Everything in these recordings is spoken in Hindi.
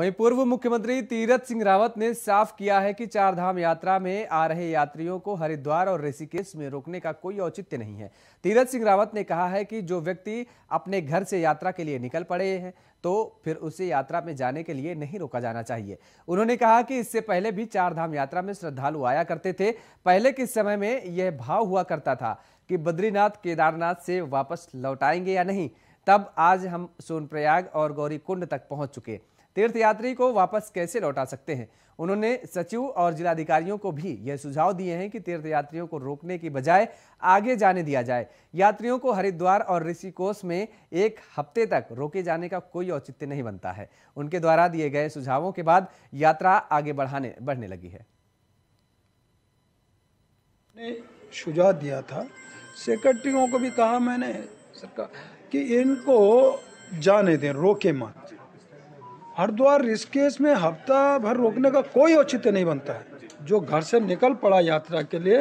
वहीं पूर्व मुख्यमंत्री तीरथ सिंह रावत ने साफ किया है कि चारधाम यात्रा में आ रहे यात्रियों को हरिद्वार और ऋषिकेश में रोकने का कोई औचित्य नहीं है तीरथ सिंह रावत ने कहा है कि जो व्यक्ति अपने घर से यात्रा के लिए निकल पड़े हैं तो फिर उसे यात्रा में जाने के लिए नहीं रोका जाना चाहिए उन्होंने कहा कि इससे पहले भी चारधाम यात्रा में श्रद्धालु आया करते थे पहले के समय में यह भाव हुआ करता था कि बद्रीनाथ केदारनाथ से वापस लौटाएंगे या नहीं तब आज हम सोनप्रयाग और गौरीकुंड तक पहुंच चुके तीर्थयात्री को वापस कैसे लौटा सकते हैं उन्होंने सचिव और जिलाधिकारियों को भी यह सुझाव दिए हैं कि तीर्थयात्रियों को रोकने की बजाय आगे जाने दिया जाए यात्रियों को हरिद्वार और ऋषिकोश में एक हफ्ते तक रोके जाने का कोई औचित्य नहीं बनता है उनके द्वारा दिए गए सुझावों के बाद यात्रा आगे बढ़ाने बढ़ने लगी है सुझाव दिया था सेक्रेटरियों को भी कहा मैंने सरकार कि इनको जाने दें रोके मत हरिद्वार ऋषिकेश में हफ्ता भर रोकने का कोई औचित्य नहीं बनता है जो घर से निकल पड़ा यात्रा के लिए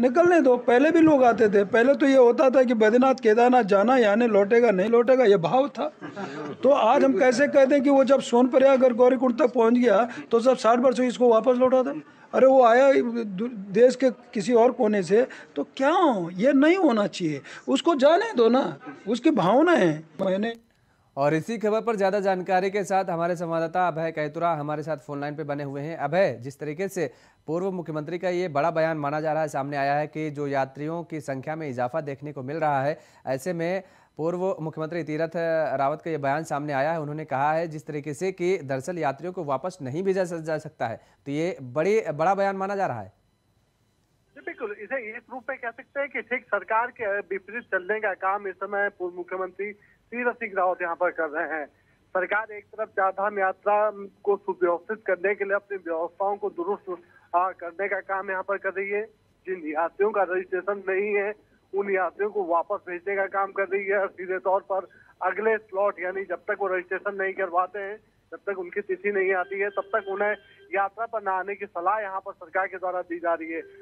निकलने दो पहले भी लोग आते थे पहले तो ये होता था कि बैद्यनाथ केदारनाथ जाना यानी लौटेगा नहीं लौटेगा ये भाव था तो आज हम कैसे कहते हैं कि वो जब सोनप्रयाग अगर गौरीकुंड तक पहुंच गया तो सब साठ वर्ष इसको वापस लौटा दें अरे वो आया देश के किसी और कोने से तो क्या हो ये नहीं होना चाहिए उसको जाने दो ना उसकी भावना है मैंने और इसी खबर पर ज्यादा जानकारी के साथ हमारे संवाददाता अभय कैतुरा हमारे साथ फोन लाइन पे बने हुए हैं अभय जिस तरीके से पूर्व मुख्यमंत्री का ये बड़ा बयान माना जा रहा है सामने आया है कि जो यात्रियों की संख्या में इजाफा देखने को मिल रहा है ऐसे में पूर्व मुख्यमंत्री तीरथ रावत का ये बयान सामने आया है उन्होंने कहा है जिस तरीके से कि दरअसल यात्रियों को वापस नहीं भेजा जा सकता है तो ये बड़ी बड़ा बयान माना जा रहा है बिल्कुल इसे इस रूप में कह सकते हैं कि ठीक सरकार के विपरीत चलने का काम इस समय पूर्व मुख्यमंत्री तीरथ सिंह रावत यहाँ पर कर रहे हैं सरकार एक तरफ चारधाम यात्रा को सुव्यवस्थित करने के लिए अपनी व्यवस्थाओं को दुरुस्त करने का काम यहाँ पर कर रही है जिन यात्रियों का रजिस्ट्रेशन नहीं है उन यात्रियों को वापस भेजने का काम कर रही है सीधे तौर पर अगले स्लॉट यानी जब तक वो रजिस्ट्रेशन नहीं करवाते हैं जब तक उनकी तिथि नहीं आती है तब तक उन्हें यात्रा पर न आने की सलाह यहाँ पर सरकार के द्वारा दी जा रही है